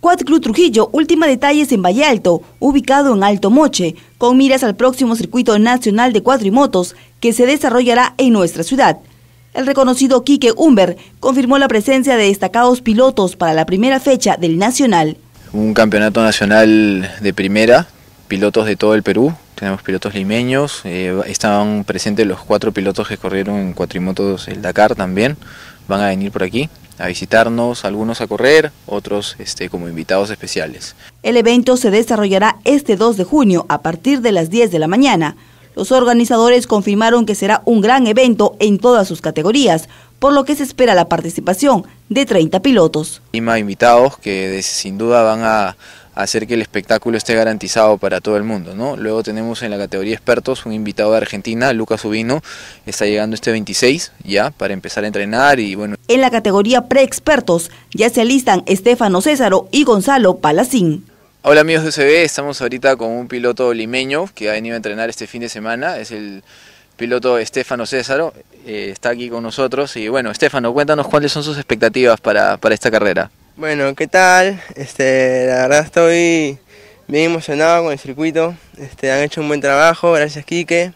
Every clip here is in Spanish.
Quad Club Trujillo, última detalles en Valle Alto, ubicado en Alto Moche, con miras al próximo circuito nacional de cuatrimotos que se desarrollará en nuestra ciudad. El reconocido Quique Humber confirmó la presencia de destacados pilotos para la primera fecha del Nacional. Un campeonato nacional de primera, pilotos de todo el Perú, tenemos pilotos limeños, eh, estaban presentes los cuatro pilotos que corrieron en cuatrimotos el Dakar también, van a venir por aquí a visitarnos, algunos a correr, otros este, como invitados especiales. El evento se desarrollará este 2 de junio a partir de las 10 de la mañana. Los organizadores confirmaron que será un gran evento en todas sus categorías, por lo que se espera la participación de 30 pilotos. más invitados que sin duda van a hacer que el espectáculo esté garantizado para todo el mundo. ¿no? Luego tenemos en la categoría expertos un invitado de Argentina, Lucas Ubino, está llegando este 26 ya para empezar a entrenar y bueno. En la categoría pre-expertos ya se alistan Estefano Césaro y Gonzalo Palacín. Hola amigos de UCB, estamos ahorita con un piloto limeño que ha venido a entrenar este fin de semana, es el piloto Estefano Césaro, eh, está aquí con nosotros y bueno, Estefano, cuéntanos cuáles son sus expectativas para, esta carrera. Bueno, ¿qué tal? Este, la verdad estoy bien emocionado con el circuito, este, han hecho un buen trabajo, gracias Quique,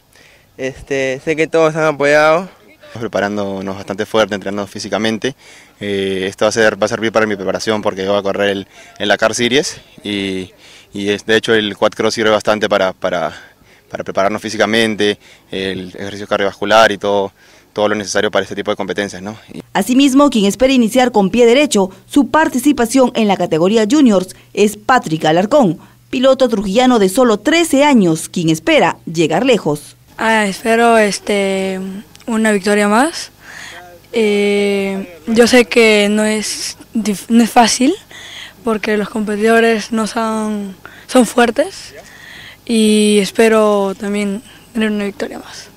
este, sé que todos han apoyado preparándonos bastante fuerte, entrenándonos físicamente. Eh, esto va a, ser, va a servir para mi preparación porque voy a correr en la Car Series y, y de hecho el quad cross sirve bastante para, para, para prepararnos físicamente, el ejercicio cardiovascular y todo, todo lo necesario para este tipo de competencias. ¿no? Asimismo, quien espera iniciar con pie derecho su participación en la categoría juniors es Patrick Alarcón, piloto trujillano de solo 13 años, quien espera llegar lejos. Ah, espero este una victoria más. Eh, yo sé que no es, no es fácil porque los competidores no son, son fuertes y espero también tener una victoria más.